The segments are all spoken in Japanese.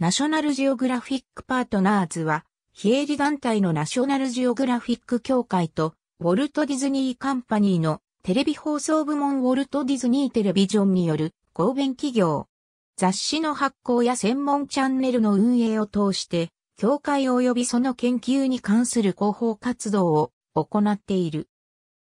ナショナルジオグラフィックパートナーズは、非営利団体のナショナルジオグラフィック協会と、ウォルト・ディズニー・カンパニーのテレビ放送部門ウォルト・ディズニー・テレビジョンによる合弁企業。雑誌の発行や専門チャンネルの運営を通して、協会及びその研究に関する広報活動を行っている。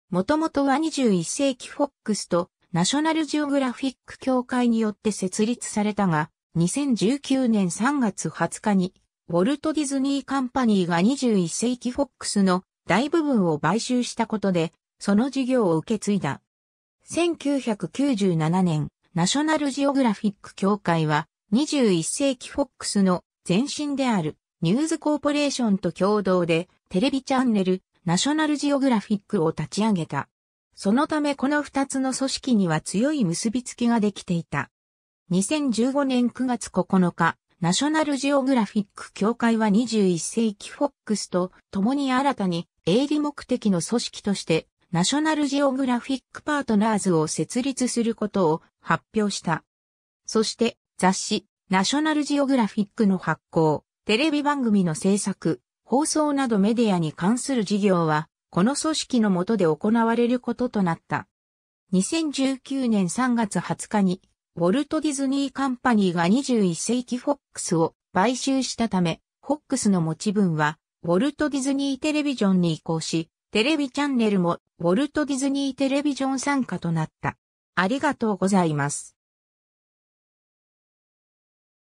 もともとは21世紀フォックスとナショナルジオグラフィック協会によって設立されたが、2019年3月20日に、ウォルト・ディズニー・カンパニーが21世紀フォックスの大部分を買収したことで、その事業を受け継いだ。1997年、ナショナルジオグラフィック協会は、21世紀フォックスの前身であるニューズコーポレーションと共同でテレビチャンネルナショナルジオグラフィックを立ち上げた。そのためこの二つの組織には強い結びつきができていた。2015年9月9日、ナショナルジオグラフィック協会は21世紀フォックスと共に新たに営利目的の組織としてナショナルジオグラフィックパートナーズを設立することを発表した。そして雑誌ナショナルジオグラフィックの発行、テレビ番組の制作、放送などメディアに関する事業はこの組織の下で行われることとなった。2019年3月20日にウォルト・ディズニー・カンパニーが21世紀フォックスを買収したため、フォックスの持ち分は、ウォルト・ディズニー・テレビジョンに移行し、テレビチャンネルもウォルト・ディズニー・テレビジョン参加となった。ありがとうございます。